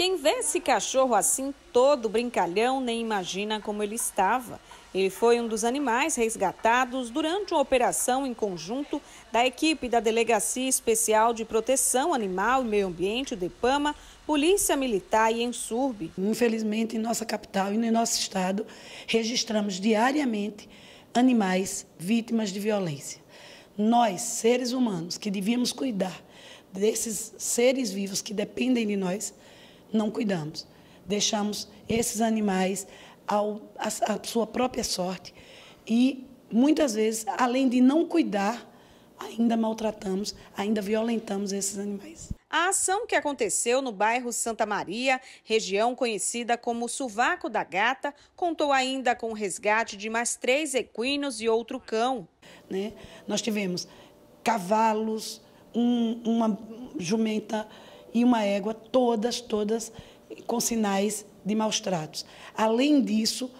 Quem vê esse cachorro assim todo brincalhão nem imagina como ele estava. Ele foi um dos animais resgatados durante uma operação em conjunto da equipe da Delegacia Especial de Proteção Animal e Meio Ambiente, DEPAMA, Polícia Militar e Ensurb. Infelizmente, em nossa capital e no nosso estado, registramos diariamente animais vítimas de violência. Nós, seres humanos, que devíamos cuidar desses seres vivos que dependem de nós, não cuidamos. Deixamos esses animais ao, a, a sua própria sorte e muitas vezes, além de não cuidar, ainda maltratamos, ainda violentamos esses animais. A ação que aconteceu no bairro Santa Maria, região conhecida como Suvaco da Gata, contou ainda com o resgate de mais três equinos e outro cão. Né? Nós tivemos cavalos, um, uma jumenta e uma égua, todas, todas com sinais de maus tratos. Além disso,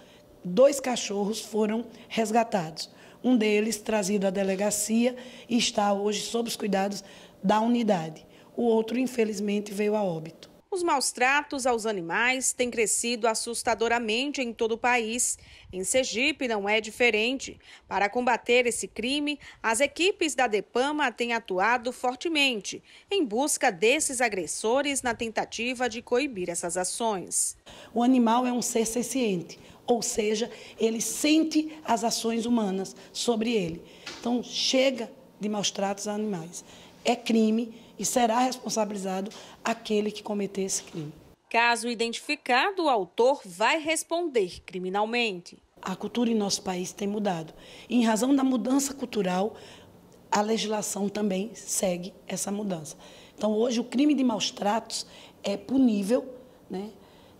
dois cachorros foram resgatados. Um deles trazido à delegacia e está hoje sob os cuidados da unidade. O outro, infelizmente, veio a óbito. Os maus tratos aos animais têm crescido assustadoramente em todo o país. Em Sergipe não é diferente. Para combater esse crime, as equipes da Depama têm atuado fortemente em busca desses agressores na tentativa de coibir essas ações. O animal é um ser ciente, ou seja, ele sente as ações humanas sobre ele. Então chega de maus tratos a animais. É crime e será responsabilizado aquele que cometer esse crime. Caso identificado, o autor vai responder criminalmente. A cultura em nosso país tem mudado. E em razão da mudança cultural, a legislação também segue essa mudança. Então, hoje, o crime de maus tratos é punível, né?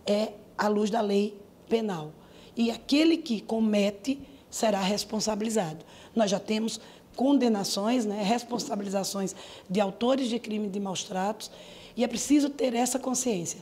é à luz da lei penal. E aquele que comete será responsabilizado. Nós já temos condenações, né, responsabilizações de autores de crime de maus tratos, e é preciso ter essa consciência.